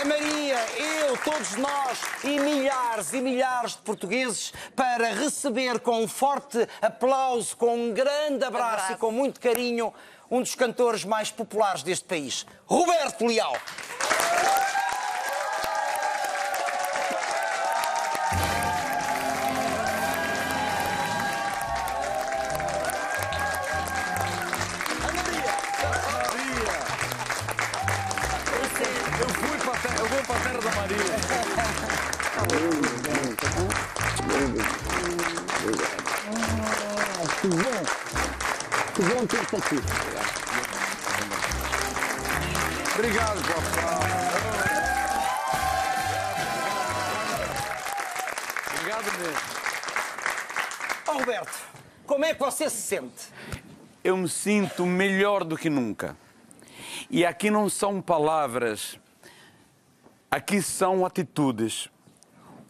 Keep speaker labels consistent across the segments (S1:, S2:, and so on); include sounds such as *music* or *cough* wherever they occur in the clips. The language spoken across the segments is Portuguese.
S1: a Maria, eu, todos nós e milhares e milhares de portugueses para receber com um forte aplauso, com um grande abraço, abraço. e com muito carinho um dos cantores mais populares deste país, Roberto Leal. Que bom! Que bom ter-te
S2: aqui! Obrigado, professor! Obrigado mesmo!
S1: Oh, Roberto, como é que você se sente?
S3: Eu me sinto melhor do que nunca. E aqui não são palavras Aqui são atitudes.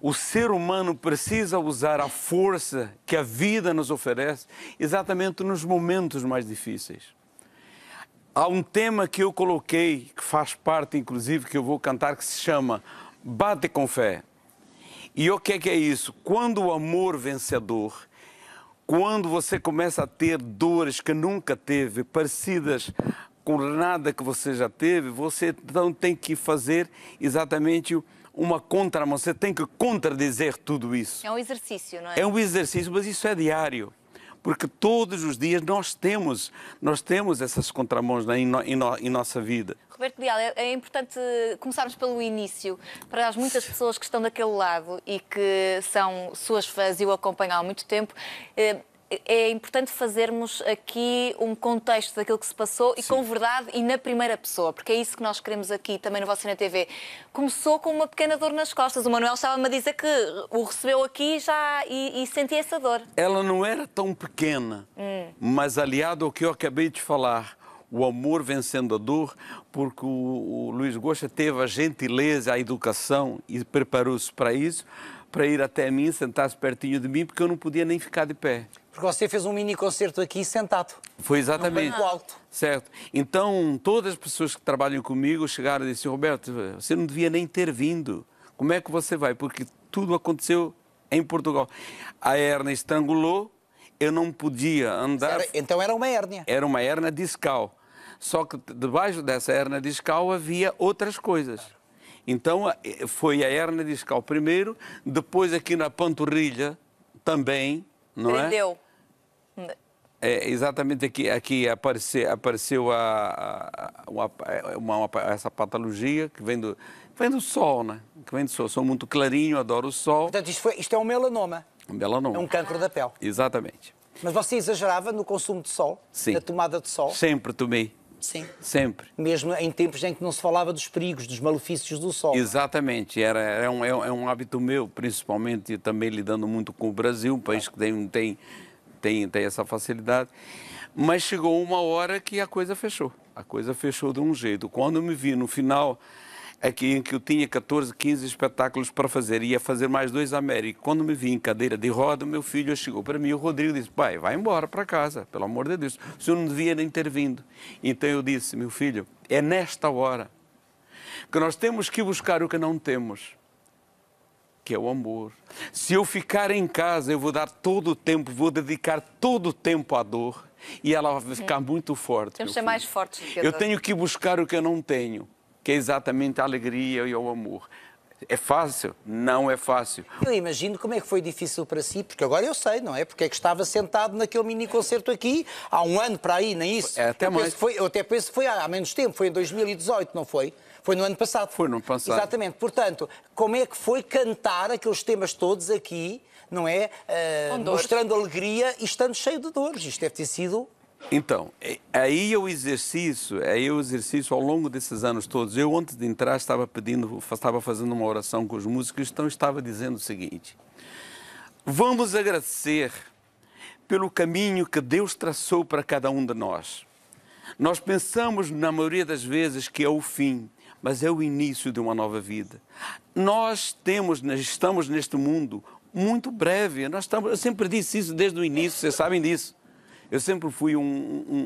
S3: O ser humano precisa usar a força que a vida nos oferece exatamente nos momentos mais difíceis. Há um tema que eu coloquei, que faz parte, inclusive, que eu vou cantar, que se chama Bate com Fé. E o que é, que é isso? Quando o amor vencedor, quando você começa a ter dores que nunca teve, parecidas com nada que você já teve, você então tem que fazer exatamente uma contramão você tem que contradizer tudo isso.
S4: É um exercício, não é? É um
S3: exercício, mas isso é diário. Porque todos os dias nós temos, nós temos essas contramãos é, em, no, em, no, em nossa vida.
S4: Roberto Leal, é, é, importante começarmos pelo início, para as muitas pessoas que estão daquele lado e que são suas fãs e o acompanham há muito tempo. Eh, é importante fazermos aqui um contexto daquilo que se passou e Sim. com verdade e na primeira pessoa, porque é isso que nós queremos aqui também no Vossa na TV. Começou com uma pequena dor nas costas. O Manuel estava-me a dizer que o recebeu aqui já e, e sentia essa dor.
S3: Ela não era tão pequena, hum. mas aliado ao que eu acabei de falar, o amor vencendo a dor, porque o, o Luís Gosta teve a gentileza, a educação e preparou-se para isso, para ir até mim, sentar-se pertinho de mim, porque eu não podia nem ficar de pé porque você fez um mini concerto aqui sentado. Foi exatamente. No alto. Certo. Então, todas as pessoas que trabalham comigo chegaram e disseram: Roberto, você não devia nem ter vindo. Como é que você vai? Porque tudo aconteceu em Portugal. A hernia estrangulou, eu não podia andar. Era, então era uma hérnia. Era uma hernia discal. Só que debaixo dessa hernia discal havia outras coisas. Então eh, foi a hernia discal primeiro, depois aqui na panturrilha também, não é? Prendeu. é? É, exatamente aqui, aqui apareceu, apareceu a, a, uma, uma, essa patologia que vem do, vem do sol, né? Que vem do sol. Sou muito clarinho, adoro o sol. Portanto, isto, foi, isto é um melanoma. Um melanoma. É um cancro da pele. Exatamente.
S1: Mas você exagerava no consumo de sol?
S3: Sim. Na tomada de sol? Sempre tomei. Sim. Sempre.
S1: Mesmo em tempos em que não se falava dos perigos, dos malefícios
S3: do sol. Exatamente. Era, é, um, é um hábito meu, principalmente também lidando muito com o Brasil, um país que tem, tem tem, tem essa facilidade. Mas chegou uma hora que a coisa fechou. A coisa fechou de um jeito. Quando me vi no final, aqui é em que eu tinha 14, 15 espetáculos para fazer, ia fazer mais dois América. Quando me vi em cadeira de roda, meu filho chegou para mim, o Rodrigo disse: "Pai, vai embora para casa, pelo amor de Deus. O senhor não devia nem ter vindo". Então eu disse: "Meu filho, é nesta hora que nós temos que buscar o que não temos" que é o amor. Se eu ficar em casa, eu vou dar todo o tempo, vou dedicar todo o tempo à dor e ela vai ficar muito forte. Temos ser mais
S4: fortes do que a Eu dor. tenho
S3: que buscar o que eu não tenho, que é exatamente a alegria e o amor. É fácil? Não é fácil.
S1: Eu imagino como é que foi difícil para si, porque agora eu sei, não é? Porque é que estava sentado naquele mini concerto aqui há um ano para aí, nem isso? É, até eu mais. Penso foi, eu até penso que foi há menos tempo, foi em 2018, não foi? Foi no ano passado. Foi no ano passado. Exatamente. Portanto, como é que foi cantar aqueles temas todos aqui, não é? Uh, mostrando alegria e estando cheio de dores. Isto deve ter sido
S3: então, é, aí é o exercício, aí o exercício ao longo desses anos todos, eu antes de entrar estava pedindo, estava fazendo uma oração com os músicos, então estava dizendo o seguinte: Vamos agradecer pelo caminho que Deus traçou para cada um de nós. Nós pensamos na maioria das vezes que é o fim, mas é o início de uma nova vida. Nós temos, estamos neste mundo muito breve. Nós estamos, eu sempre disse isso desde o início, vocês sabem disso. Eu sempre fui um, um,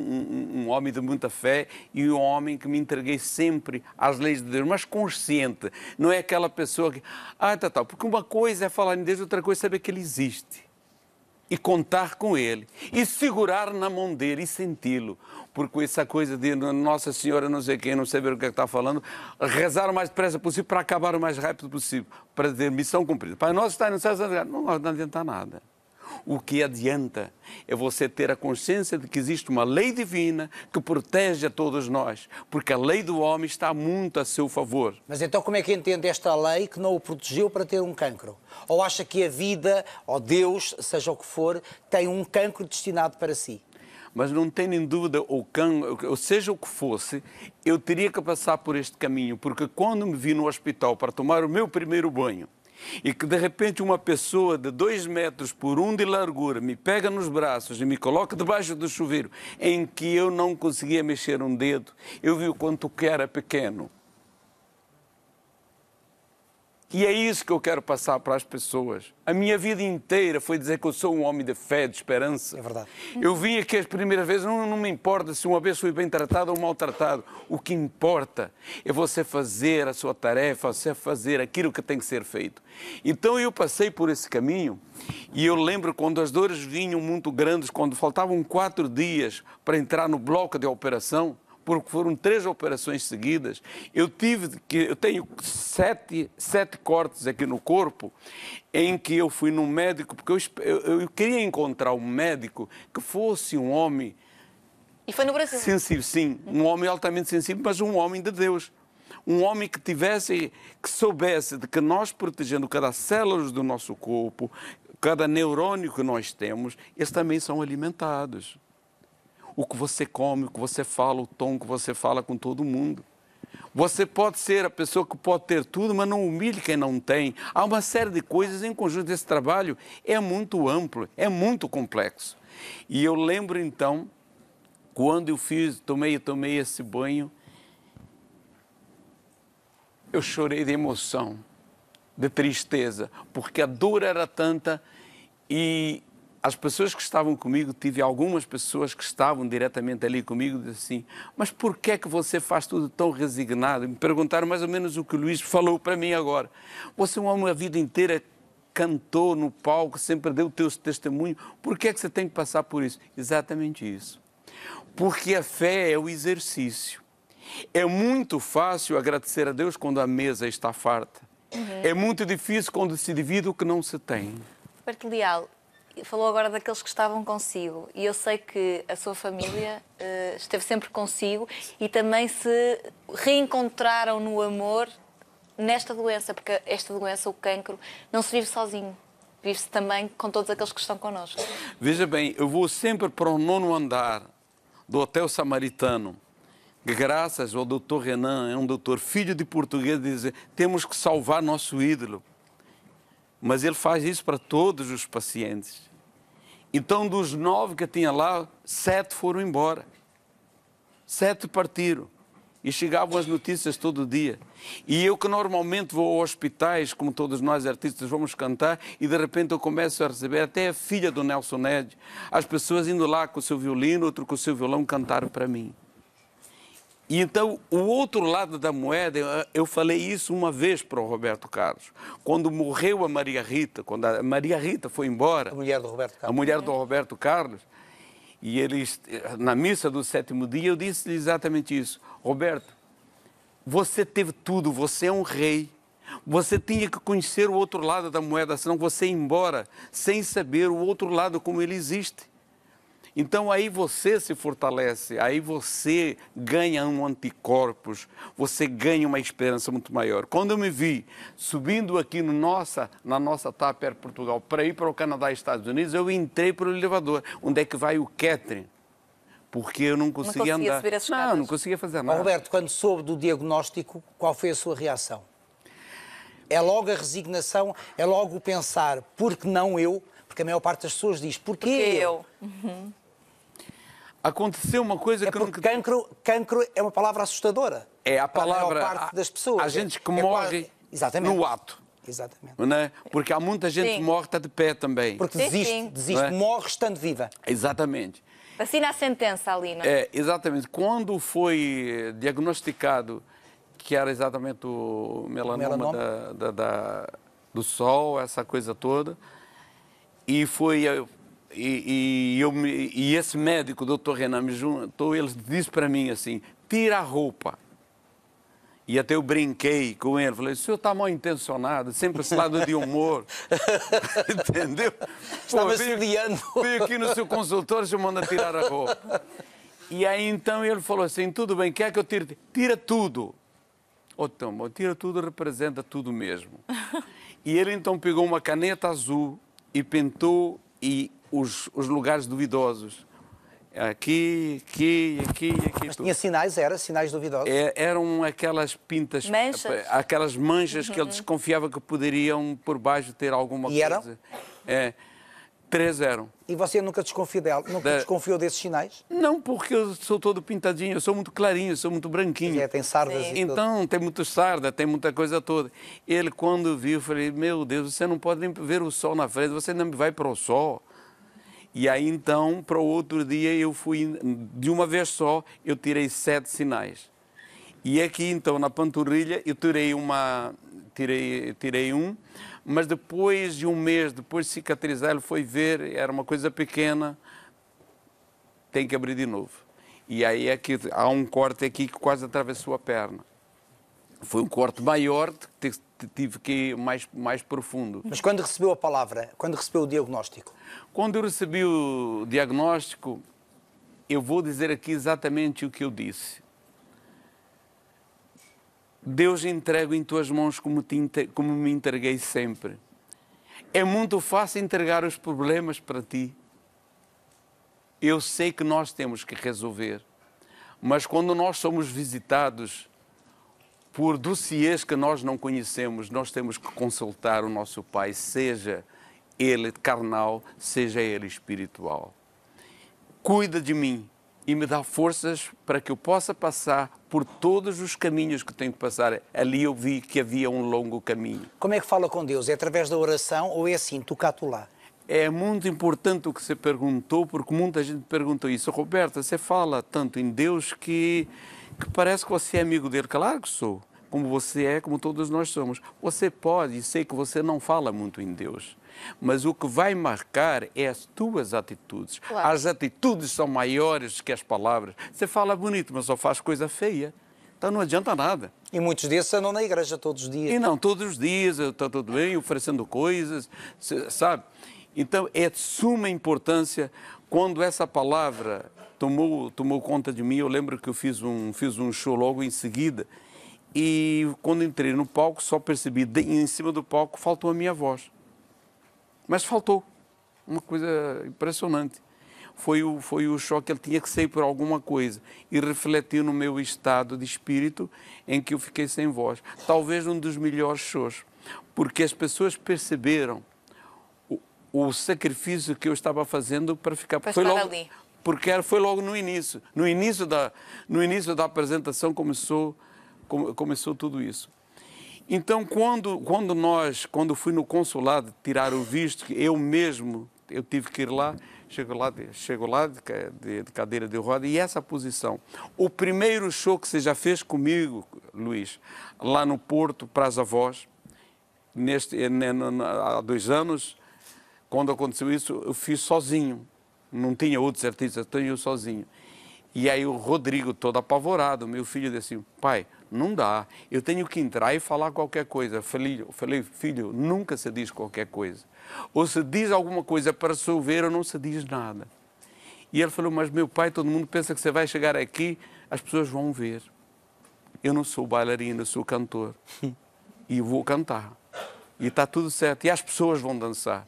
S3: um, um, homem de muita fé e um homem que me entreguei sempre às leis de Deus, mas consciente. Não é aquela pessoa que. Ah, tá, tá. Porque uma coisa é falar em Deus, outra coisa é saber que Ele existe e contar com ele e segurar na mão dele e senti-lo. Porque essa coisa de Nossa Senhora, não sei quem, não saber o que, é que está falando, rezar o mais depressa possível para acabar o mais rápido possível, para ter missão cumprida. Para nós está no céu, não, não adianta nada. O que adianta é você ter a consciência de que existe uma lei divina que protege a todos nós, porque a lei do homem está muito a seu favor.
S1: Mas então como é que entende esta lei que não o protegeu para ter um cancro? Ou acha que a vida, ou
S3: Deus, seja o que for, tem um cancro destinado para si? mas não tenho nem dúvida, ou, can, ou seja o que fosse, eu teria que passar por este caminho, porque quando me vi no hospital para tomar o meu primeiro banho, e que de repente uma pessoa de dois metros por um de largura me pega nos braços e me coloca debaixo do chuveiro, em que eu não conseguia mexer um dedo, eu vi o quanto que era pequeno. E é isso que eu quero passar para as pessoas. A minha vida inteira foi dizer que eu sou um homem de fé, de esperança. É verdade. Eu vim aqui as primeiras vezes, não, não me importa se uma vez fui bem tratado ou maltratado. O que importa é você fazer a sua tarefa, você fazer aquilo que tem que ser feito. Então eu passei por esse caminho e eu lembro quando as dores vinham muito grandes, quando faltavam quatro dias para entrar no bloco de operação, porque foram três operações seguidas. Eu tive que eu tenho sete, sete cortes aqui no corpo em que eu fui num médico porque eu, eu, eu queria encontrar um médico que fosse um homem e foi no Brasil sensível, sim, um homem altamente sensível, mas um homem de Deus, um homem que tivesse, que soubesse de que nós protegendo cada célula do nosso corpo, cada neurônio que nós temos, eles também são alimentados o que você come, o que você fala, o tom que você fala com todo mundo. Você pode ser a pessoa que pode ter tudo, mas não humilhe quem não tem. Há uma série de coisas em conjunto. Esse trabalho é muito amplo, é muito complexo. E eu lembro então, quando eu fiz, tomei, tomei esse banho, eu chorei de emoção, de tristeza, porque a dor era tanta e as pessoas que estavam comigo, tive algumas pessoas que estavam diretamente ali comigo, disse assim, mas por que é que você faz tudo tão resignado? Me perguntaram mais ou menos o que o Luís falou para mim agora. Você é um homem a vida inteira cantou no palco, sempre deu o teu testemunho, por que é que você tem que passar por isso? Exatamente isso. Porque a fé é o exercício. É muito fácil agradecer a Deus quando a mesa está farta.
S4: Uhum. É muito
S3: difícil quando se divide o que não se tem.
S4: Parque Leal, falou agora daqueles que estavam consigo e eu sei que a sua família uh, esteve sempre consigo e também se reencontraram no amor nesta doença, porque esta doença, o cancro, não se vive sozinho. Vive-se também com todos aqueles que estão connosco.
S3: Veja bem, eu vou sempre para o nono andar do Hotel Samaritano graças ao doutor Renan, é um doutor filho de português, diz, temos que salvar nosso ídolo mas ele faz isso para todos os pacientes. Então, dos nove que tinha lá, sete foram embora. Sete partiram. E chegavam as notícias todo dia. E eu que normalmente vou a hospitais, como todos nós artistas vamos cantar, e de repente eu começo a receber até a filha do Nelson Ned, as pessoas indo lá com o seu violino, outro com o seu violão cantaram para mim. E então, o outro lado da moeda, eu falei isso uma vez para o Roberto Carlos. Quando morreu a Maria Rita, quando a Maria Rita foi embora. A mulher do Roberto Carlos. A mulher do Roberto Carlos. E eles, na missa do sétimo dia, eu disse-lhe exatamente isso. Roberto, você teve tudo, você é um rei. Você tinha que conhecer o outro lado da moeda, senão você ia embora sem saber o outro lado como ele existe. Então aí você se fortalece, aí você ganha um anticorpos, você ganha uma esperança muito maior. Quando eu me vi subindo aqui no nossa, na nossa TAP Air Portugal para ir para o Canadá e Estados Unidos, eu entrei para o elevador. Onde é que vai o Catherine? Porque eu não conseguia,
S1: não conseguia andar. Subir as não, não conseguia fazer nada. Roberto, quando soube do diagnóstico, qual foi a sua reação? É logo a resignação, é logo o pensar, porque não eu? Porque a maior parte das pessoas diz, porquê, porquê eu? eu? Uhum. Aconteceu uma coisa é que câncer nunca... cancro, cancro é uma palavra assustadora.
S3: É a palavra... Para a parte
S1: das pessoas. A gente que é, morre é, no ato. Exatamente.
S3: é? Porque há muita gente sim. morta de pé também. Porque sim, desiste, sim. desiste, é? morre estando viva. Exatamente.
S4: Assina a sentença ali, não é?
S3: É, exatamente. Quando foi diagnosticado que era exatamente o melanoma, o melanoma. Da, da, da, do sol, essa coisa toda, e foi e, e, eu, e esse médico, o doutor Renan, me juntou, ele disse para mim assim: tira a roupa. E até eu brinquei com ele, falei, o senhor está mal intencionado, sempre esse lado de humor. *laughs* Entendeu? Estava estudiando. Veio aqui no seu consultório, chamando manda tirar a roupa. E aí então ele falou assim, tudo bem, quer que eu tire? Tira tudo. Ô oh, tira tudo representa tudo mesmo. *laughs* e ele então pegou uma caneta azul e pintou e os, os lugares duvidosos. Aqui, aqui, aqui, aqui. Mas tudo. tinha
S1: sinais, era? Sinais duvidosos?
S3: É, eram aquelas pintas, manchas. Eh, aquelas manchas uhum. que ele uhum. desconfiava que poderiam por baixo ter alguma e coisa. Eram? É, três eram.
S1: E você nunca desconfiou, de, nunca da... desconfiou desses sinais? Não, porque eu sou todo
S3: pintadinho, eu sou muito clarinho, eu sou muito branquinho. É, tem sardas Sim. e Então, tudo. tem muito sarda, tem muita coisa toda. Ele, quando viu, falei, meu Deus, você não pode nem ver o sol na frente, você não vai para o sol. E aí então, para o outro dia, eu fui, de uma vez só, eu tirei sete sinais. E aqui então, na panturrilha, eu tirei, uma, tirei, tirei um, mas depois de um mês, depois de cicatrizar, ele foi ver, era uma coisa pequena, tem que abrir de novo. E aí é que há um corte aqui que quase atravessou a perna. Foi um corte maior, tive que ir mais, mais profundo. Mas quando
S1: recebeu a palavra, quando recebeu o diagnóstico?
S3: Quando eu recebi o diagnóstico, eu vou dizer aqui exatamente o que eu disse. Deus entrego em tuas mãos como, te, como me entreguei sempre. É muito fácil entregar os problemas para ti. Eu sei que nós temos que resolver, mas quando nós somos visitados por dossiês que nós não conhecemos, nós temos que consultar o nosso Pai, seja ele carnal, seja ele espiritual. Cuida de mim e me dá forças para que eu possa passar por todos os caminhos que tenho que passar. Ali eu vi que havia um longo caminho. Como é que fala com Deus? É
S1: através da oração ou é assim, tocato lá?
S3: É muito importante o que você perguntou, porque muita gente perguntou isso. Roberta, você fala tanto em Deus que que parece que você é amigo dele. Claro que sou, como você é, como todos nós somos. Você pode, e sei que você não fala muito em Deus, mas o que vai marcar é as tuas atitudes. Claro. As atitudes são maiores que as palavras. Você fala bonito, mas só faz coisa feia. Então não adianta nada. E muitos desses andam na igreja todos os dias. E não, todos os dias, está tudo bem, oferecendo coisas, sabe? Então é de suma importância quando essa palavra tomou, tomou conta de mim. Eu lembro que eu fiz um, fiz um show logo em seguida e quando entrei no palco só percebi de, em cima do palco faltou a minha voz. Mas faltou. Uma coisa impressionante. Foi o, foi o choque, ele tinha que sair por alguma coisa. E refletiu no meu estado de espírito em que eu fiquei sem voz. Talvez um dos melhores shows, porque as pessoas perceberam o, o sacrifício que eu estava fazendo para ficar. Para foi estar logo, ali porque era, foi logo no início. No início da, no início da apresentação começou, come, começou tudo isso. Então, quando, quando nós, quando fui no consulado tirar o visto, eu mesmo, eu tive que ir lá, chego lá, de, chego lá de, de, de cadeira de roda, e essa posição. O primeiro show que você já fez comigo, Luís, lá no Porto, para as avós, neste, eh, né, há dois anos, quando aconteceu isso, eu fiz sozinho não tinha outros artistas, estou eu sozinho. E aí o Rodrigo, todo apavorado, meu filho, disse assim, pai, não dá, eu tenho que entrar e falar qualquer coisa. Eu falei, falei, filho, nunca se diz qualquer coisa. Ou se diz alguma coisa para resolver ou não se diz nada. E ele falou, mas meu pai, todo mundo pensa que você vai chegar aqui, as pessoas vão ver. Eu não sou bailarina, eu sou cantor. *laughs* E vou cantar. E está tudo certo. E as pessoas vão dançar.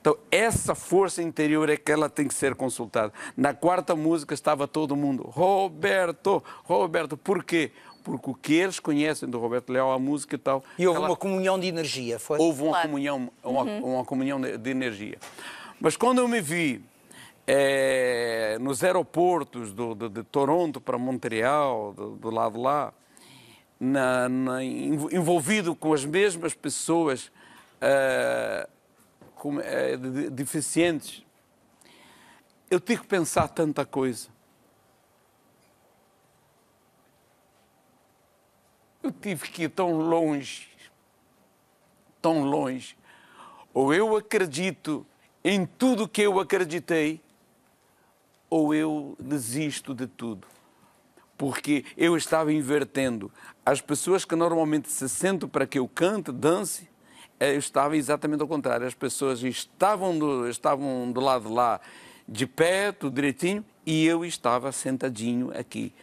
S3: Então, essa força interior é que ela tem que ser consultada. Na quarta música estava todo mundo, Roberto, Roberto, por quê? Porque o que eles conhecem do Roberto Leal, a música e tal. E houve ela... uma
S1: comunhão de energia, foi? Houve uma, claro.
S3: comunhão, uma, uhum. uma comunhão de, energia. Mas quando eu me vi é, nos aeroportos do, de, de, Toronto para Montreal, do, do lado lá, na, na, envolvido com as mesmas pessoas uh, como, é, eh, de, deficientes, eu tive que pensar tanta coisa. Eu tive que ir tão longe, tão longe. Ou eu acredito em tudo que eu acreditei, ou eu desisto de tudo. Porque eu estava invertendo. As pessoas que normalmente se sentam para que eu cante, dance, eh, eu estava exatamente ao contrário. As pessoas estavam do, estavam do lado de lá, de pé, tudo direitinho, e eu estava sentadinho aqui.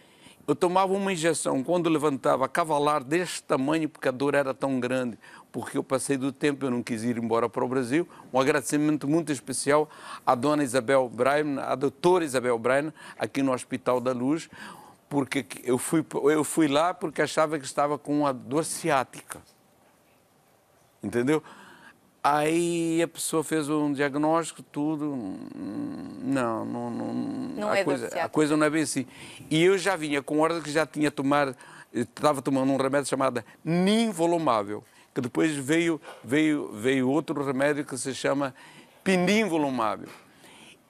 S3: Eu tomava uma injeção quando levantava, cavalar deste tamanho, porque a dor era tão grande, porque eu passei do tempo, eu não quis ir embora para o Brasil. Um agradecimento muito especial à dona Isabel Brain, à doutora Isabel Brain, aqui no Hospital da Luz, porque eu fui, eu fui lá porque achava que estava com uma dor ciática entendeu? Aí a pessoa fez um diagnóstico, tudo. Hum, não, não, não, não a, é coisa, a coisa não é bem assim. E eu já vinha com ordem que já tinha tomar, estava eh, tomando um remédio chamado ninvolumável, que depois veio, veio, veio outro remédio que se chama pininvolumável.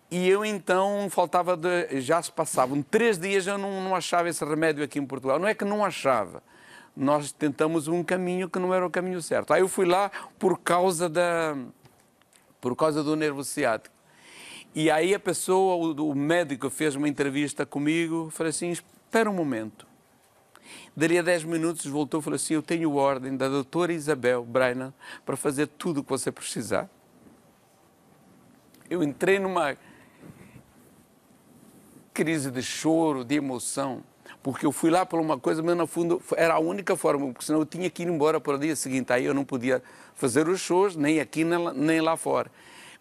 S3: E eu então faltava de, já se passavam três dias eu não, não achava esse remédio aqui em Portugal. Não é que não achava, nós tentamos um caminho que não era o caminho certo. Aí eu fui lá por causa da por causa do nervo ciático. E aí a pessoa, o, o médico fez uma entrevista comigo, falou assim: "Espera um momento". Daria 10 minutos, voltou e falou assim: "Eu tenho ordem da doutora Isabel Braina para fazer tudo o que você precisar". Eu entrei numa crise de choro, de emoção porque eu fui lá por uma coisa, mas no fundo era a única forma, porque senão eu tinha que ir embora para o dia seguinte, aí eu não podia fazer os shows, nem aqui nem lá fora.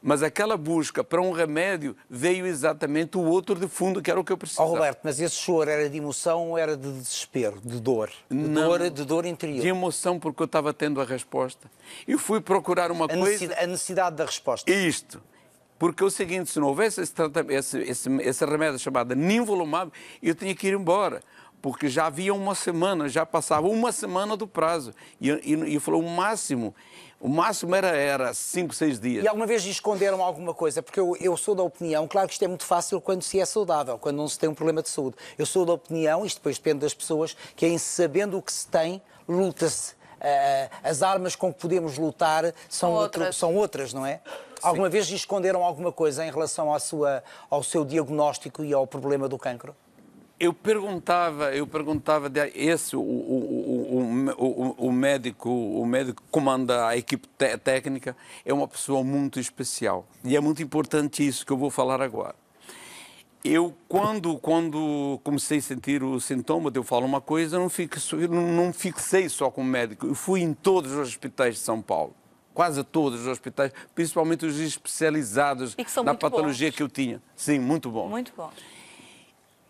S3: Mas aquela busca para um remédio veio exatamente o outro de fundo, que era o que eu precisava. Oh, Roberto,
S1: mas esse choro era de
S3: emoção ou era de desespero, de dor? De não, dor, de dor interior? De emoção, porque eu estava tendo a resposta. E fui procurar uma a coisa... Necessidade, a necessidade da resposta. Isto. Porque é o seguinte, se não houvesse esse, esse, esse, esse remédio chamado Ninvolumab, eu tinha que ir embora porque já havia uma semana, já passava uma semana do prazo. E, e, e falou o máximo, o máximo era, era cinco, seis dias. E
S1: alguma vez esconderam alguma coisa? Porque eu, eu sou da opinião, claro que isto é muito fácil quando se é saudável, quando não se tem um problema de saúde. Eu sou da opinião, isto depois depende das pessoas, que em sabendo o que se tem, luta-se. Uh, as armas com que podemos lutar são, outras. são outras, não é? Alguma vez esconderam alguma coisa em relação à sua, ao seu diagnóstico e ao problema do cancro?
S3: eu perguntava, eu perguntava de, esse o, o, o, o, médico, o médico que comanda a equipe técnica é uma pessoa muito especial e é muito importante isso que eu vou falar agora. Eu quando quando comecei a sentir o sintoma de eu falar uma coisa, não fico, não fixei só com o médico, eu fui em todos os hospitais de São Paulo. Quase todos os hospitais, principalmente os especializados na patologia bons. que eu tinha. Sim, muito bom. Muito bom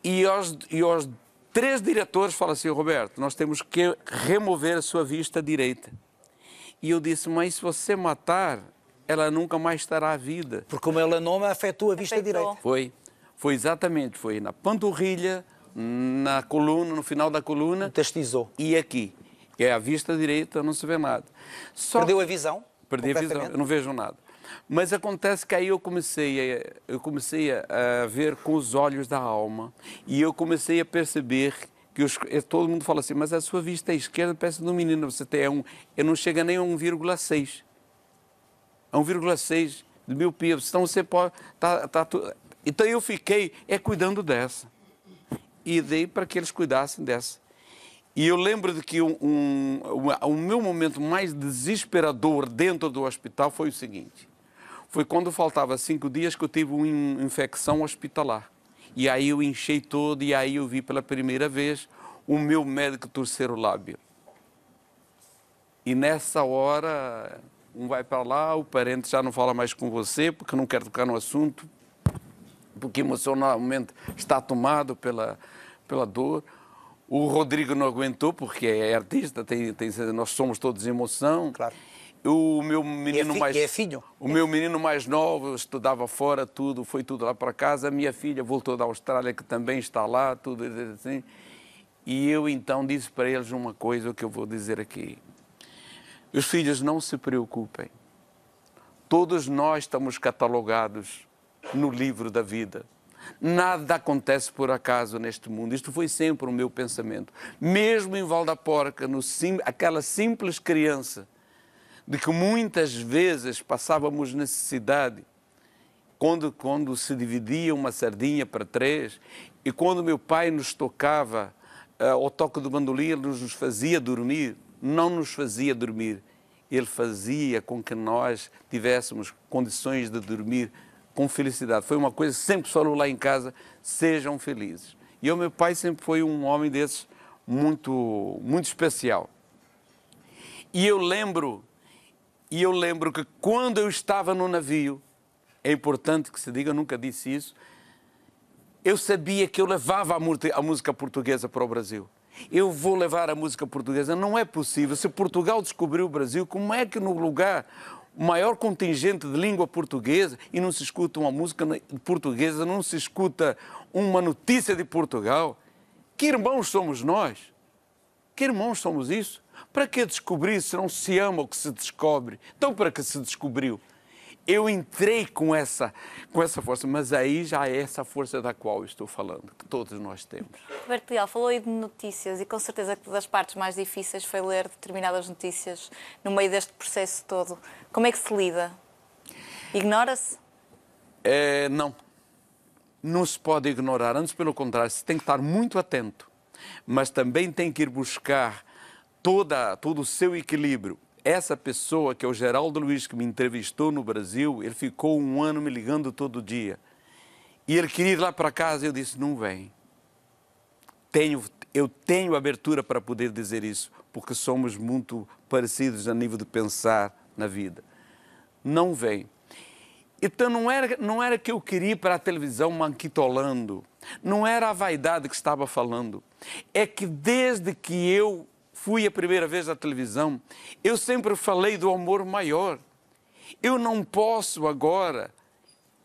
S3: e aos, e aos três diretores fala assim, Roberto, nós temos que remover a sua vista direita. E eu disse, mas se você matar, ela nunca mais estará à vida. Porque o melanoma afetou a vista afetou. direita. Foi, foi exatamente, foi na panturrilha, na coluna, no final da coluna. Testizou. E aqui, que é a vista direita, não se vê nada. Só Perdeu a visão? Perdi a visão, eu não vejo nada. Mas acontece que aí eu comecei, a, eu comecei a ver com os olhos da alma e eu comecei a perceber que os, é, todo mundo fala assim, mas a sua vista é esquerda parece de um menino, você tem um, eu não chega nem a 1,6. A 1,6 de miopia. Então você pode. Tá, tá, então eu fiquei é cuidando dessa. E dei para que eles cuidassem dessa. E eu lembro de que um, um, um, o meu momento mais desesperador dentro do hospital foi o seguinte: foi quando faltava cinco dias que eu tive uma infecção hospitalar. E aí eu enchei todo e aí eu vi pela primeira vez o meu médico torcer o lábio. E nessa hora, um vai para lá, o parente já não fala mais com você porque não quer tocar no assunto, porque emocionalmente está tomado pela, pela dor. O Rodrigo não aguentou porque é artista, tem, tem, nós somos todos emoção. Claro o meu menino é mais. É filho? O meu menino mais novo estudava fora, tudo, foi tudo lá para casa. A minha filha voltou da Austrália, que também está lá, tudo assim. E eu então disse para eles uma coisa que eu vou dizer aqui. Os filhos não se preocupem. Todos nós estamos catalogados no livro da vida. Nada acontece por acaso neste mundo. Isto foi sempre o meu pensamento. Mesmo em Valdaporca, no sim, aquela simples criança de que muitas vezes passávamos necessidade quando, quando se dividia uma sardinha para três e quando meu pai nos tocava uh, ao toque do bandolim, ele nos fazia dormir, não nos fazia dormir, ele fazia com que nós tivéssemos condições de dormir com felicidade. Foi uma coisa que sempre falou lá em casa, sejam felizes. E o meu pai sempre foi um homem desses muito, muito especial. E eu lembro e eu lembro que quando eu estava no navio, é importante que se diga, eu nunca disse isso, eu sabia que eu levava a, música portuguesa para o Brasil. Eu vou levar a música portuguesa. Não é possível. Se Portugal descobriu o Brasil, como é que no lugar maior contingente de língua portuguesa e não se escuta uma música portuguesa, não se escuta uma notícia de Portugal? Que irmãos somos nós? Que irmãos somos isso? Para que descobrir se não se ama o que se descobre? Então, para que se descobriu? Eu entrei com essa, com essa força, mas aí já é essa força da qual eu estou falando, que todos nós temos.
S4: Roberto Leal, falou aí de notícias e com certeza que das partes mais difíceis foi ler determinadas notícias no meio deste processo todo. Como é que se lida? Ignora-se?
S3: É, não. Não se pode ignorar, antes pelo contrário, se tem que estar muito atento, mas também tem que ir buscar toda, todo o seu equilíbrio. Essa pessoa, que é o Geraldo Luiz, que me entrevistou no Brasil, ele ficou um ano me ligando todo dia. E ele queria ir lá para casa e eu disse: não vem. Tenho, eu tenho abertura para poder dizer isso, porque somos muito parecidos a nível de pensar na vida. Não vem. Então não era, não era que eu queria para a televisão manquitolando, não era a vaidade que estava falando. É que desde que eu fui a primeira vez à televisão, eu sempre falei do amor maior. Eu não posso agora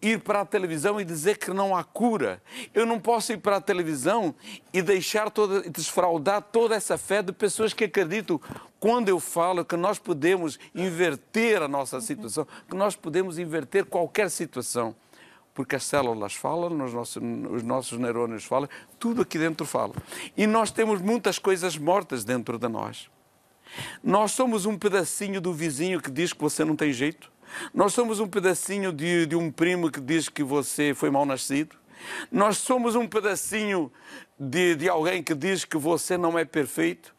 S3: ir para a televisão e dizer que não há cura. Eu não posso ir para a televisão e deixar toda, desfraudar toda essa fé de pessoas que acreditam quando eu falo que nós podemos inverter a nossa situação, que nós podemos inverter qualquer situação porque as células falam, os nossos, os nossos neurônios falam, tudo aqui dentro fala. E nós temos muitas coisas mortas dentro de nós. Nós somos um pedacinho do vizinho que diz que você não tem jeito. Nós somos um pedacinho de, de um primo que diz que você foi mal nascido. Nós somos um pedacinho de, de alguém que diz que você não é perfeito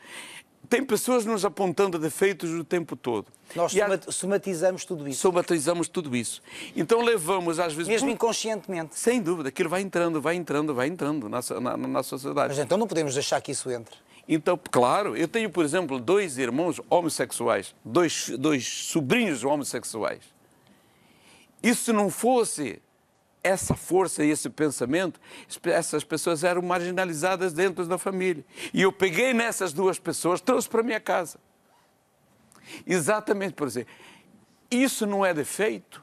S3: tem pessoas nos apontando defeitos o tempo todo. Nós há... somatizamos tudo isso. Somatizamos tudo isso. Então levamos, às vezes. Mesmo inconscientemente. Sem dúvida, aquilo vai entrando, vai entrando, vai entrando na, na, na sociedade. Mas então não
S1: podemos deixar que isso entre.
S3: Então, claro, eu tenho, por exemplo, dois irmãos homossexuais, dois, dois sobrinhos homossexuais. E se não fosse essa força e esse pensamento, essas pessoas eram marginalizadas dentro da família. E eu peguei nessas duas pessoas, trouxe para a minha casa. Exatamente por dizer, isso não é defeito,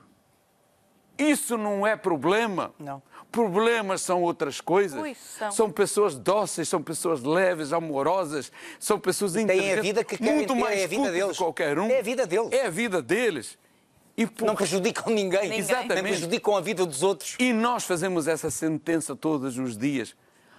S3: isso não é problema. Não. Problemas são outras coisas. Ui, são. são. pessoas dóceis, são pessoas leves, amorosas, são pessoas inteligentes. a vida que querem muito mais é a vida deles. qualquer um. É a vida deles. É a vida deles. E Não prejudicam ninguém, ninguém. Exatamente. nem prejudicam a vida dos outros. E nós fazemos essa sentença todos os dias.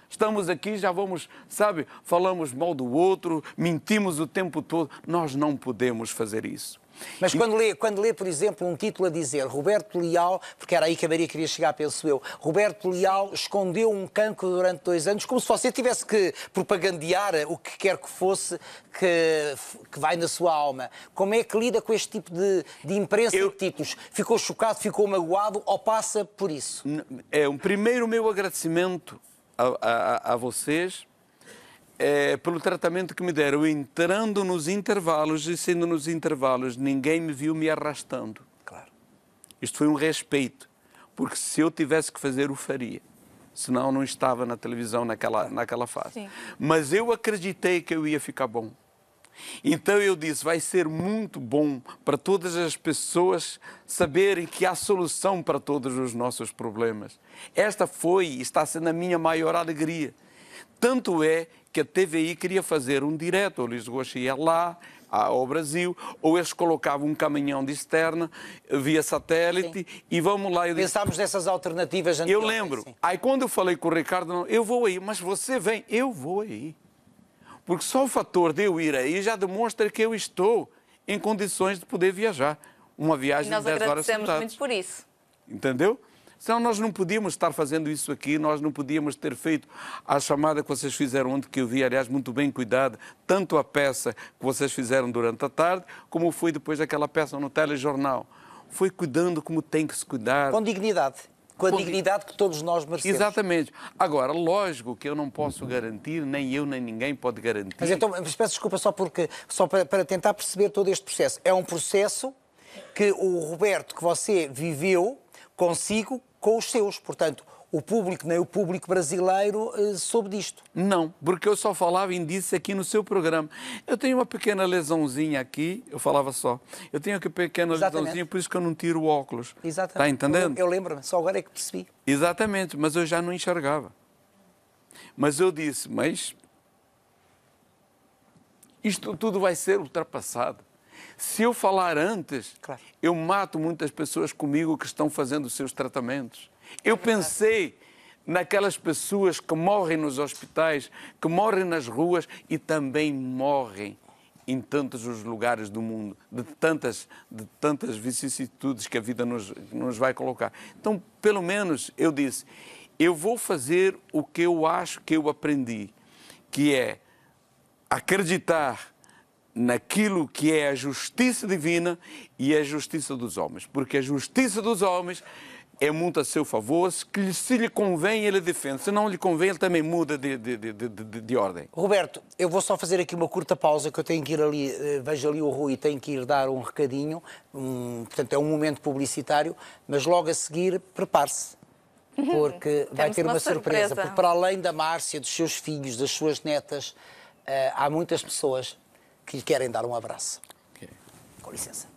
S3: Estamos aqui, já vamos, sabe, falamos mal do outro, mentimos o tempo todo. Nós não podemos fazer isso.
S1: Mas e... quando, lê, quando lê, por exemplo, um título a dizer Roberto Leal, porque era aí que a Maria queria chegar, penso eu, Roberto Leal escondeu um cancro durante dois anos, como se você tivesse que propagandear o que quer que fosse que, que vai na sua alma. Como é que lida com este tipo de, de imprensa eu... e de títulos? Ficou chocado, ficou magoado ou passa por
S3: isso? É um primeiro meu agradecimento a, a, a vocês é, pelo tratamento que me deram, entrando nos intervalos e sendo nos intervalos, ninguém me viu me arrastando. Claro. Isto foi um respeito, porque se eu tivesse que fazer, o faria. Senão não estava na televisão naquela, naquela fase. Sim. Mas eu acreditei que eu ia ficar bom. Então eu disse: vai ser muito bom para todas as pessoas saberem que há solução para todos os nossos problemas. Esta foi e está sendo a minha maior alegria. Tanto é que a TVI queria fazer um direto, o Lisboa ia lá, ao Brasil, ou eles colocavam um caminhão de externa via satélite sim. e vamos lá. Pensámos nessas alternativas anteriores. Eu lembro. Sim. Aí quando eu falei com o Ricardo, não, eu vou aí, mas você vem, eu vou aí. Porque só o fator de eu ir aí já demonstra que eu estou em condições de poder viajar. Uma viagem de 10 horas. Nós agradecemos muito por isso. Entendeu? Senão nós não podíamos estar fazendo isso aqui, nós não podíamos ter feito a chamada que vocês fizeram ontem, que eu vi, aliás, muito bem cuidada, tanto a peça que vocês fizeram durante a tarde, como foi depois daquela peça no telejornal. Foi cuidando como tem que se cuidar. Com dignidade com a dignidade que todos nós merecemos. Exatamente. Agora, lógico que eu não posso garantir, nem eu nem ninguém pode garantir. Mas então,
S1: peço desculpa só porque só para, para tentar perceber todo este processo. É um processo que o Roberto que você viveu consigo
S3: com os seus. Portanto, o público, nem o público brasileiro, eh, soube disto. Não, porque eu só falava em disso aqui no seu programa. Eu tenho uma pequena lesãozinha aqui, eu falava só. Eu tenho aqui pequena Exatamente. lesãozinha, por isso que eu não tiro o óculos. Tá Exatamente. Está entendendo? Eu, eu lembro-me, só agora é que percebi. Exatamente, mas eu já não enxergava. Mas eu disse, mas isto tudo vai ser ultrapassado. Se eu falar antes, claro. eu mato muitas pessoas comigo que estão fazendo os seus tratamentos. Eu é pensei naquelas pessoas que morrem nos hospitais, que morrem nas ruas e também morrem em tantos os lugares do mundo, de tantas, de tantas vicissitudes que a vida nos, nos vai colocar. Então, pelo menos, eu disse, eu vou fazer o que eu acho que eu aprendi, que é acreditar naquilo que é a justiça divina e a justiça dos homens. Porque a justiça dos homens é muito a seu favor. Se lhe convém, ele defende. Se não lhe convém, ele também muda de, de, de, de, ordem.
S1: Roberto, eu vou só fazer aqui uma curta pausa que eu tenho que ir ali. Eh, Vejo ali o Rui, tenho que ir dar um recadinho. Um, portanto, é um momento publicitário. Mas logo a seguir, prepare-se. Uhum. Porque *laughs* vai ter uma, uma surpresa. surpresa. Porque para além da Márcia, dos seus filhos, das suas netas, eh, há muitas pessoas que lhe querem dar um abraço. Okay. Com licença.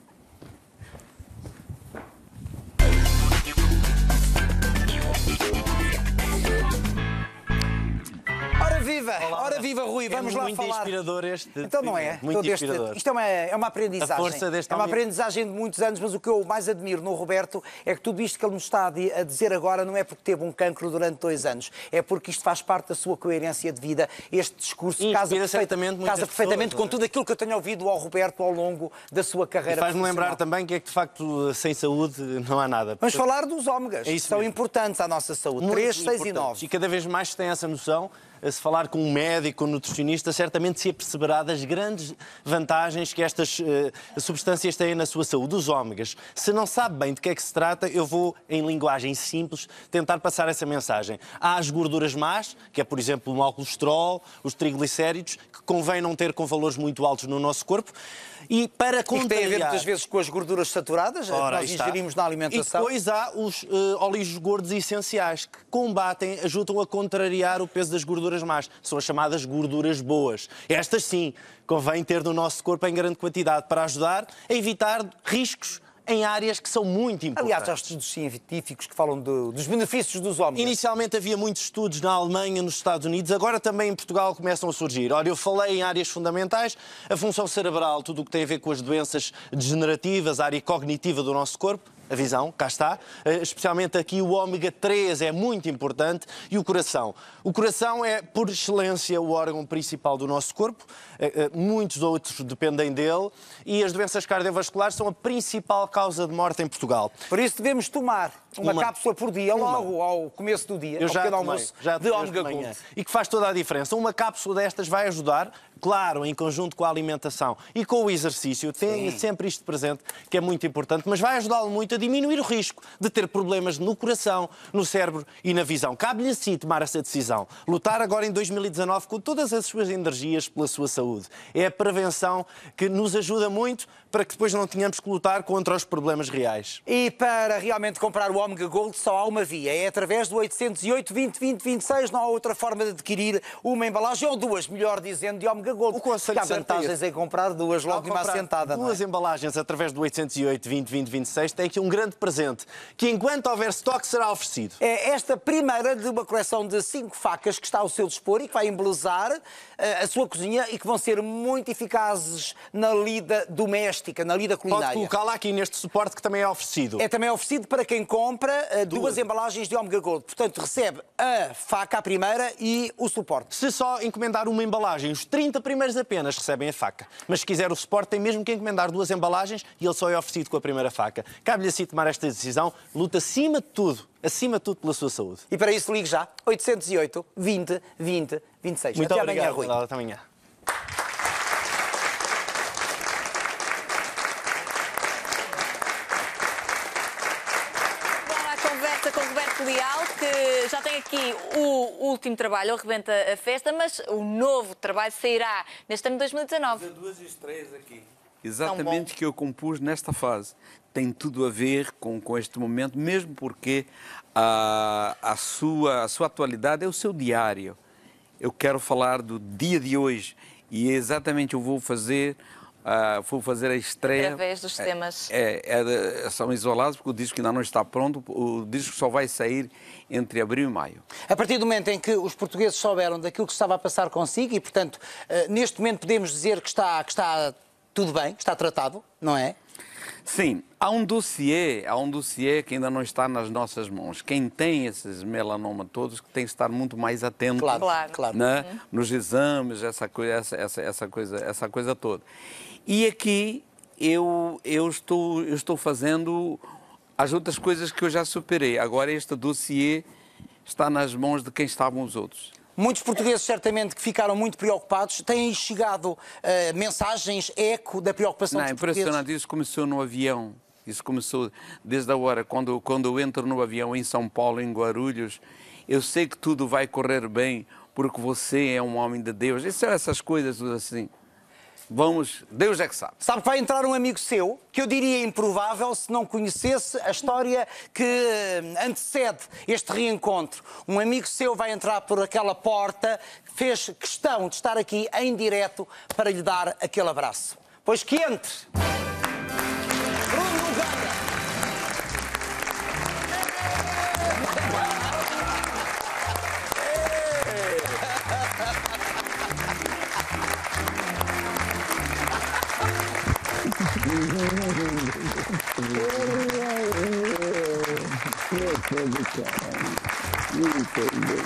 S1: viva! Olá, Ora viva, Rui, é vamos é lá falar. muito
S2: inspirador este. Então não é? Muito então inspirador. Isto
S1: é uma, é uma aprendizagem. A força deste é uma aprendizagem de muitos anos, mas o que eu mais admiro no Roberto é que tudo isto que ele nos está a dizer agora não é porque teve um cancro durante dois anos, é porque isto faz parte da sua coerência de vida. Este discurso casa, perfeitamente, casa perfeitamente pessoas, com é? tudo aquilo que eu tenho ouvido ao Roberto ao longo da sua carreira. Faz-me lembrar
S2: também que é que de facto sem saúde não há nada. Vamos falar
S1: dos ômegas, é são mesmo. importantes à nossa saúde. Muito 3, 6 importante. e
S2: 9. E cada vez mais se tem essa noção se falar com um médico, um nutricionista, certamente se aperceberá das grandes vantagens que estas uh, substâncias têm na sua saúde, os ômegas. Se não sabe bem de que é que se trata, eu vou, em linguagem simples, tentar passar essa mensagem. Há as gorduras más, que é, por exemplo, o mau colesterol, os triglicéridos, que convém não ter com valores muito altos no nosso corpo. E para contrariar... Isto tem a ver muitas
S1: vezes com as gorduras saturadas, é, Ora, que nós ingerimos está. na alimentação. E depois
S2: há os uh, eh, óleos gordos essenciais, que combatem, ajudam a contrariar o peso das gorduras gorduras más, são as chamadas gorduras boas. Estas sim, convém ter no nosso corpo em grande quantidade para ajudar a evitar riscos em áreas que são muito importantes. Aliás, há estudos científicos que falam do, dos benefícios dos homens. Inicialmente havia muitos estudos na Alemanha, nos Estados Unidos, agora também em Portugal começam a surgir. Ora, eu falei em áreas fundamentais, a função cerebral, tudo o que tem a ver com as doenças degenerativas, a área cognitiva do nosso corpo, a visão, cá está. Eh, especialmente aqui o ômega 3 é muito importante e o coração. O coração é, por excelência, o órgão principal do nosso corpo. Eh, eh, muitos outros dependem dele e as doenças cardiovasculares são a principal causa de morte em Portugal. Por isso devemos tomar uma, uma cápsula por dia, uma. logo ao começo do dia, ao já pequeno almoço, já de ômega E que faz toda a diferença. Uma cápsula destas vai ajudar claro, em conjunto com a alimentação e com o exercício, tenha Sim. sempre isto presente, que é muito importante, mas vai ajudá-lo muito a diminuir o risco de ter problemas no coração, no cérebro e na visão. Cabe-lhe a si tomar essa decisão. Lutar agora em 2019 com todas as suas energias pela sua saúde. É a prevenção que nos ajuda muito para que depois não tenhamos que lutar contra os problemas reais. E para realmente comprar o Omega Gold só há uma
S1: via, é através do 808 20 20 26, não há outra forma de adquirir uma embalagem ou duas, melhor dizendo, de Omega Gold. O Conselho há vantagens é em comprar duas logo de uma assentada.
S2: É? Duas é? embalagens através do 808 20 20 26 tem aqui um grande presente que enquanto houver estoque será oferecido. É esta primeira de uma coleção de cinco facas que está ao seu dispor e que vai embelezar
S1: eh, a sua cozinha e que vão ser muito eficazes na lida doméstica, na lida culinária. Pode colocá-la
S2: aqui neste suporte que também é oferecido. É
S1: também oferecido para quem compra eh, duas, duas embalagens
S2: de Omega Gold. Portanto, recebe a faca, a primeira, e o suporte. Se só encomendar uma embalagem, os 30 primeiros apenas recebem a faca. Mas se quiser o suporte, tem mesmo que encomendar duas embalagens e ele só é oferecido com a primeira faca. Cabe-lhe assim tomar esta decisão. Luta acima de tudo, acima de tudo pela sua saúde. E para isso ligue já 808 20 20
S1: 26. Muito Até obrigado, amanhã,
S2: Rui. Até amanhã.
S4: já tem aqui o último trabalho, Arrebenta a Festa, mas o novo trabalho sairá neste ano de 2019. duas estreias
S3: aqui. Exatamente que eu compus nesta fase. Tem tudo a ver com, com este momento, mesmo porque a, a, sua, a sua atualidade é o seu diário. Eu quero falar do dia de hoje e é exatamente eu vou fazer Uh, ah, fui fazer a estreia. Através dos é, temas. É, é, é, são isolados porque o disco ainda não está pronto, o disco só vai sair entre abril e maio. A partir do momento em que os portugueses souberam daquilo que estava a passar consigo
S1: e, portanto, uh, neste momento podemos dizer que está, que está tudo bem, que está tratado, não
S3: é? Sim, há um dossiê, há um dossiê que ainda não está nas nossas mãos. Quem tem esses melanoma todos tem que estar muito mais atento, claro, claro. Né? nos exames, essa coisa, essa, essa, essa coisa, essa coisa toda. E aqui eu, eu, estou, eu estou fazendo as outras coisas que eu já superei. Agora este dossiê está nas mãos de quem estavam os outros. Muitos portugueses, certamente, que ficaram
S1: muito preocupados. Têm chegado uh, mensagens, eco da preocupação Não, dos portugueses? Não, impressionante.
S3: Isso começou no avião. Isso começou desde a hora, quando, quando eu entro no avião em São Paulo, em Guarulhos, eu sei que tudo vai correr bem, porque você é um homem de Deus. Isso, essas coisas assim. Vamos, Deus é que sabe. Sabe que vai entrar um amigo
S1: seu, que eu diria improvável se não conhecesse a história que eh, antecede este reencontro. Um amigo seu vai entrar por aquela porta, fez questão de estar aqui em direto para lhe dar aquele abraço. Pois que entre!
S3: Muito bem.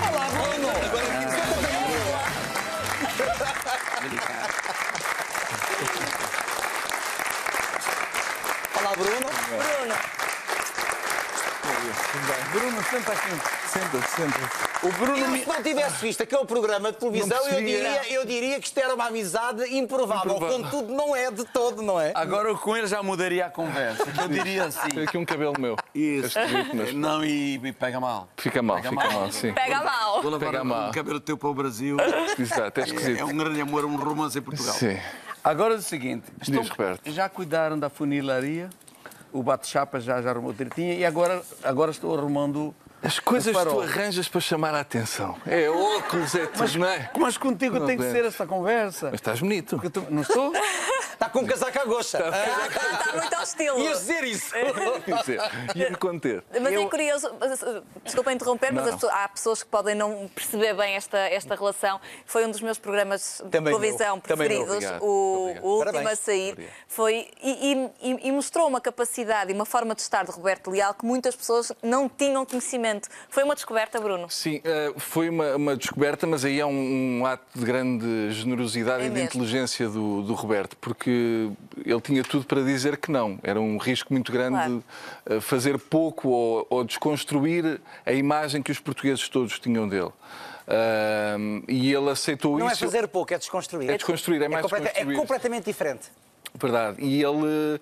S3: Olá, Bruno! Obrigado.
S5: Olá, Bruno. Bruno. Bruno, senta aqui! Assim. Senta, senta. O
S1: Bruno eu, se não tivesse visto aquele programa de televisão, eu diria, eu diria que isto era uma amizade
S3: improvável. improvável. Contudo, não é de todo, não é? Agora com ele já mudaria a conversa. Eu diria assim. Tem aqui um cabelo meu. Isso. não, e, e, pega mal. Fica mal, pega fica mal, mal sim. Pega mal. Vou levar pega mal. um cabelo teu para o Brasil. Exato, é esquisito. É um grande amor, um romance em Portugal. Sim. Agora é o seguinte. Estão, já cuidaram da funilaria? O bate-chapa já, já arrumou direitinho e agora, agora estou arrumando as coisas que tu arranjas para chamar a atenção. É óculos, é tudo, mas, não é? Mas contigo não tem que ser essa conversa. Mas estás bonito. Tu... Não estou? *laughs* Está com um casaco à gosta. Está ah.
S4: tá muito ao estilo. Ia dizer isso. É. Ia-me conter. Mas é eu... é curioso, uh, desculpa interromper, não. mas pessoas, há pessoas que podem não perceber bem esta, esta relação. Foi um dos meus programas de Também televisão meu. preferidos, o, o, último Parabéns. a sair. Foi, e, e, e mostrou uma capacidade e uma forma de estar de Roberto Leal que muitas pessoas não tinham conhecimento. Foi uma descoberta, Bruno?
S5: Sim, eh, foi uma, uma descoberta, mas aí é um, um ato de grande generosidade é e de inteligência do, do Roberto, porque ele tinha tudo para dizer que não. Era um risco muito grande claro. Eh, fazer pouco ou, ou, desconstruir a imagem que os portugueses todos tinham dele. e ele aceitou não é isso. Não é fazer
S1: pouco, é desconstruir. É desconstruir, é, é mais completa, É completamente diferente.
S5: Verdade. E ele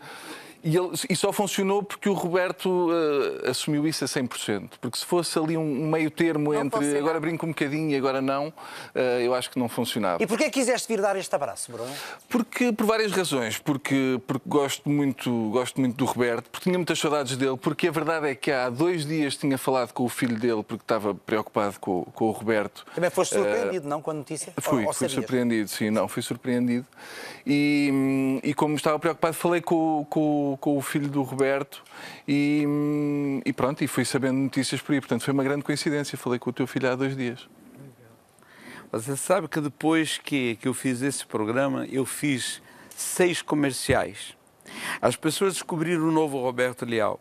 S5: e, ele, e só funcionou porque o Roberto uh, assumiu isso a 100%. Porque se fosse ali um meio termo não entre agora brinco um bocadinho e agora não, uh, eu acho que não funcionava. E porquê é que quiseste
S1: vir dar este abraço, Bruno?
S5: Porque, por várias razões. Porque, porque gosto, muito, gosto muito do Roberto, porque tinha muitas saudades dele, porque a verdade é que há dois dias tinha falado com o filho dele porque estava preocupado com, com o Roberto. Também foste eh, surpreendido, uh,
S1: não, com a notícia? Fui, ou, ou fui surpreendido,
S5: sim, não, fui surpreendido. E, e como estava preocupado, falei com, com com, o filho do Roberto e, hum, e, pronto, e fui sabendo notícias por aí. Portanto, foi uma grande coincidência. Falei com o teu filho há dois
S3: dias. Você sabe que depois que, que eu fiz esse programa, eu fiz seis comerciais. As pessoas descobriram o novo Roberto Leal.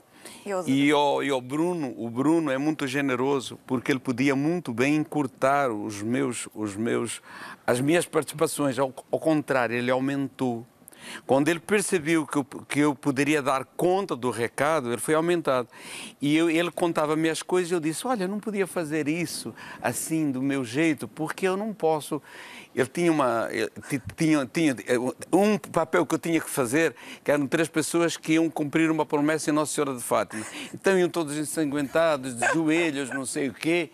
S3: E o, e o Bruno, o Bruno é muito generoso porque ele podia muito bem encurtar os meus, os meus, as minhas participações. Ao, ao contrário, ele aumentou quando ele percebeu que eu, que eu poderia dar conta do recado, ele foi aumentado. E eu, ele contava-me as coisas e eu disse: Olha, eu não podia fazer isso assim, do meu jeito, porque eu não posso. Ele tinha uma. tinha, tinha um papel que eu tinha que fazer, que eram três pessoas que iam cumprir uma promessa em Nossa Senhora de Fátima. Então iam todos ensanguentados, de joelhos, não sei o quê.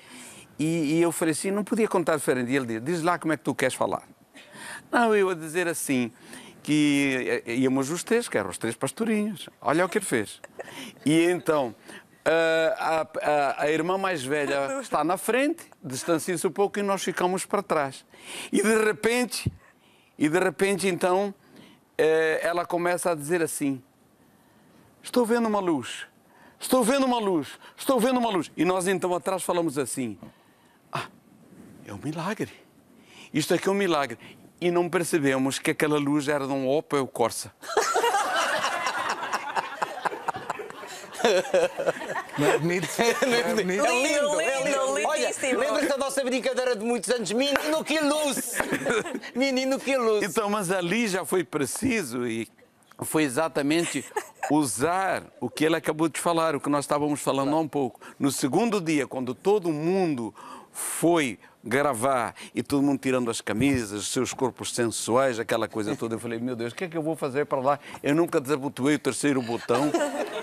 S3: E, e eu falei assim: Não podia contar diferente. E ele disse: Diz lá como é que tu queres falar. Não, eu a dizer assim que é, é, íamos os três, que eram os três pastorinhos. Olha o que ele fez. E então, ah, a, a, a irmã mais velha está na frente, distancia-se um pouco e nós ficamos para trás. E de repente, e de repente então, eh, ela começa a dizer assim: Estou vendo uma luz, estou vendo uma luz, estou vendo uma luz. E nós então atrás falamos assim: Ah, é um milagre. Isto aqui é um milagre e não percebemos que aquela luz era de um Opel Corsa. Não é bonito? Não é bonito? É, é, é, é lindo, é
S5: lindo. Olha, lembra-se da
S1: nossa brincadeira de muitos anos? Menino que luz! *laughs* Menino que
S3: luz! Então, mas ali já foi preciso e foi exatamente usar o que ele acabou de falar, o que nós estávamos falando há um pouco. No segundo dia, quando todo mundo foi gravar e todo mundo tirando as camisas, os seus corpos sensuais, aquela coisa toda. Eu falei, meu Deus, o que é que eu vou fazer para lá? Eu nunca desabotoei o terceiro botão.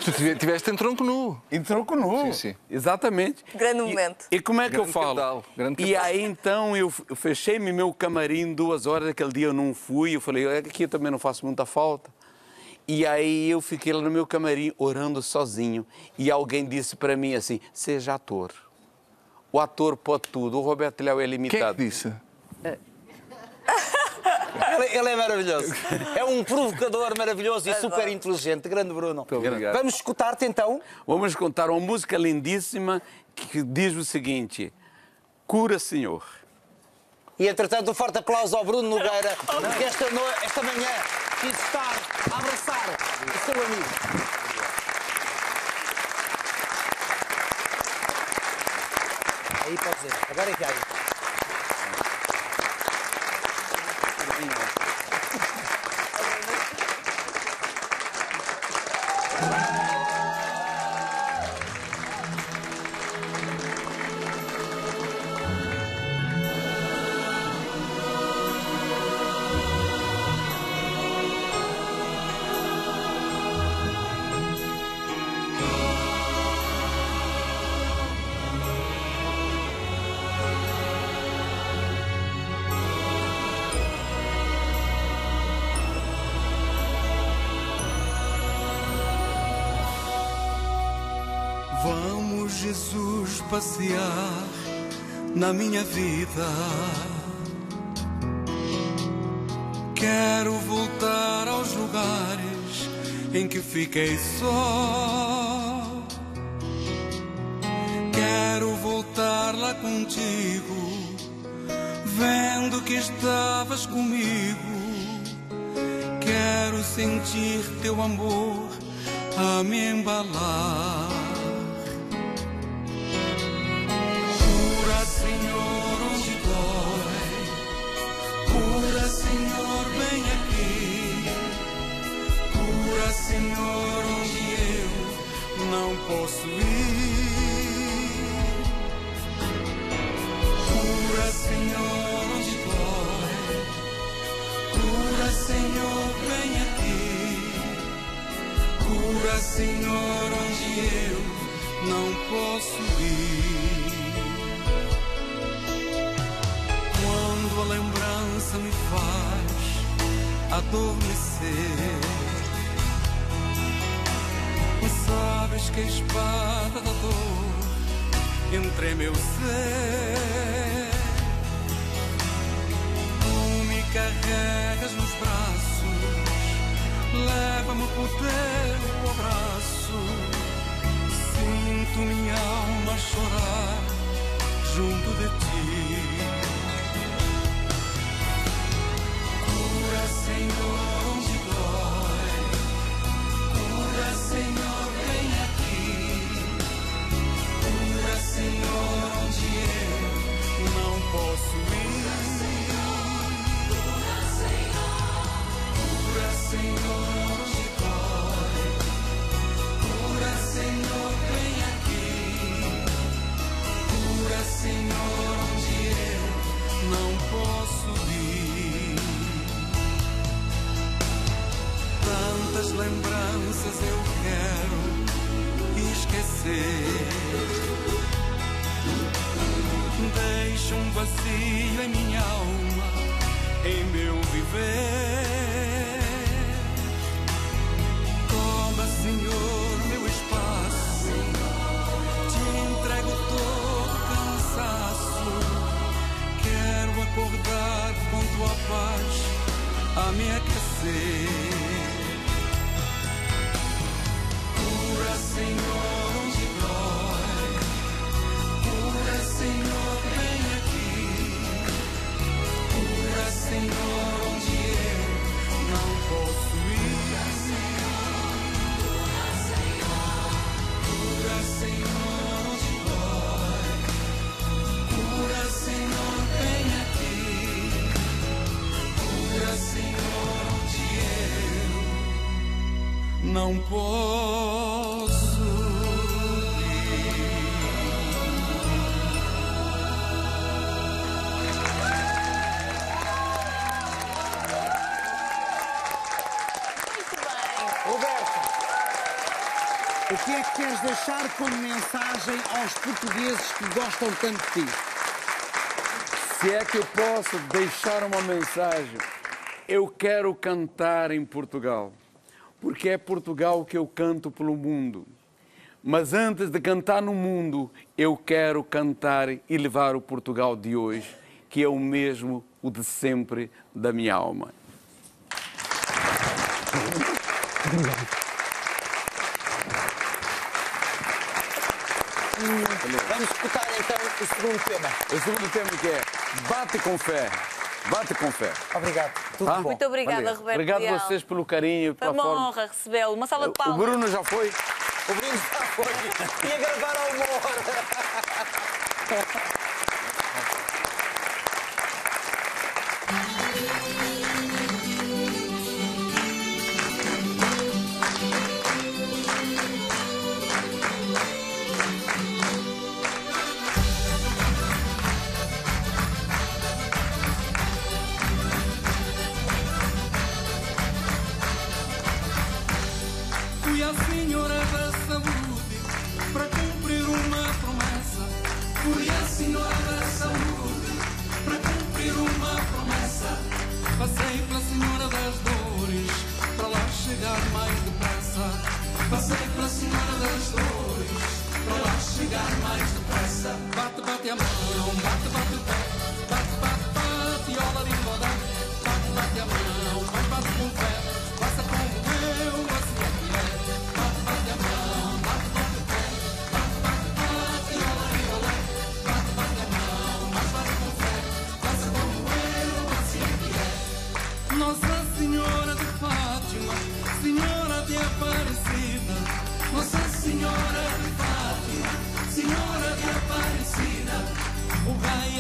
S3: Tu tiveste em tronco nu. Em tronco nu. Sim, sim. Exatamente. Grande momento. E, e como é que Grande eu falo? Cadal. Grande e aí então eu fechei-me meu camarim duas horas, aquele dia eu não fui, eu falei, aqui eu também não faço muita falta. E aí eu fiquei lá no meu camarim orando sozinho e alguém disse para mim assim, seja ator. O ator pode tudo, o Roberto Léo é limitado. Quem é que disse?
S5: *laughs*
S3: Ele, é, ele, é maravilhoso. É um provocador maravilhoso e super
S1: inteligente. Grande Bruno. Muito obrigado. Vamos
S3: escutar-te então? Vamos contar uma música lindíssima que diz o seguinte: Cura, Senhor. E entretanto, um forte aplauso ao Bruno Nogueira, que esta,
S2: esta manhã quis estar a abraçar o seu amigo.
S1: Aí pode dizer. Agora é que há.
S6: passear na minha vida. Quero voltar aos lugares em que fiquei só. Quero voltar lá contigo, vendo que estavas comigo. Quero sentir teu amor a me embalar. adormecer. E sabes que a espada da dor entre meu ser. Tu me carregas nos braços, leva-me por teu abraço. Sinto minha alma chorar junto de ti. single eu quero esquecer. Deixa um vazio em minha alma, em meu viver. Toma, Senhor. não posso
S1: O que é que
S3: queres deixar como mensagem aos portugueses que gostam tanto de ti? Se é que eu posso deixar uma mensagem, eu quero cantar em Portugal porque é Portugal que eu canto pelo mundo. Mas antes de cantar no mundo, eu quero cantar e levar o Portugal de hoje, que é o mesmo, o de sempre, da minha alma. Vamos escutar então o segundo tema. O segundo tema que é Bate com Fé. Bate com fé. Obrigado. Tudo ah? bom. Muito obrigada, obrigado.
S4: Roberto. Obrigado Leal. a vocês pelo
S3: carinho. Foi uma forma.
S4: honra recebê-lo. Uma sala de palmas. O Bruno
S3: já foi. O
S4: Bruno já foi. Ia *laughs* gravar ao humor. *laughs*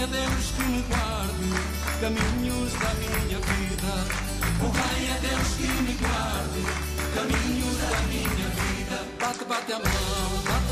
S6: Rei, é Deus que me guarde caminhos da minha vida. Rei, é Deus que me guarde caminhos da minha vida. Bate, bate a mão, bate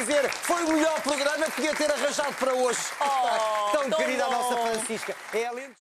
S1: dizer, foi o melhor programa que podia ter arranjado para hoje. Oh, *laughs* Tão querida bom. a nossa Francisca. É